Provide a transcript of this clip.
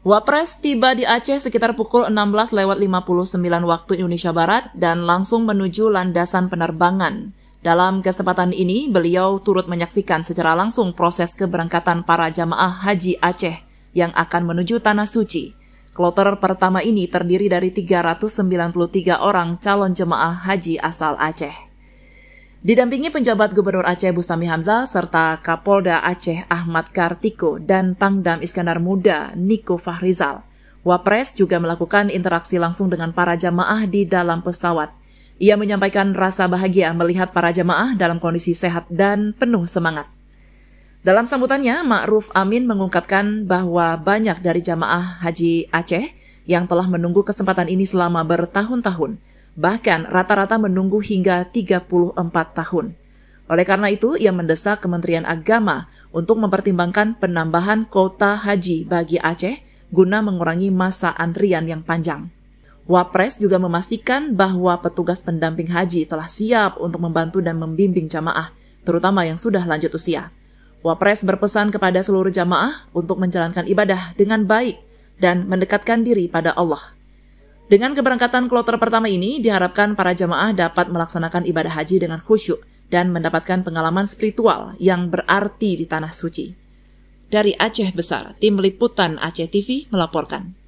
Wapres tiba di Aceh sekitar pukul 16 lewat 59 waktu Indonesia Barat dan langsung menuju landasan penerbangan. Dalam kesempatan ini, beliau turut menyaksikan secara langsung proses keberangkatan para jamaah haji Aceh yang akan menuju Tanah Suci. Kloter pertama ini terdiri dari 393 orang calon jemaah haji asal Aceh. Didampingi penjabat Gubernur Aceh Bustami Hamzah serta Kapolda Aceh Ahmad Kartiko dan Pangdam Iskandar Muda Niko Fahrizal. Wapres juga melakukan interaksi langsung dengan para jamaah di dalam pesawat. Ia menyampaikan rasa bahagia melihat para jamaah dalam kondisi sehat dan penuh semangat. Dalam sambutannya, Ma'ruf Amin mengungkapkan bahwa banyak dari jamaah haji Aceh yang telah menunggu kesempatan ini selama bertahun-tahun – bahkan rata-rata menunggu hingga 34 tahun. Oleh karena itu, ia mendesak Kementerian Agama untuk mempertimbangkan penambahan kota haji bagi Aceh guna mengurangi masa antrian yang panjang. Wapres juga memastikan bahwa petugas pendamping haji telah siap untuk membantu dan membimbing jamaah, terutama yang sudah lanjut usia. Wapres berpesan kepada seluruh jamaah untuk menjalankan ibadah dengan baik dan mendekatkan diri pada Allah dengan keberangkatan kloter pertama ini, diharapkan para jamaah dapat melaksanakan ibadah haji dengan khusyuk dan mendapatkan pengalaman spiritual yang berarti di tanah suci. Dari Aceh Besar, Tim Liputan Aceh TV melaporkan.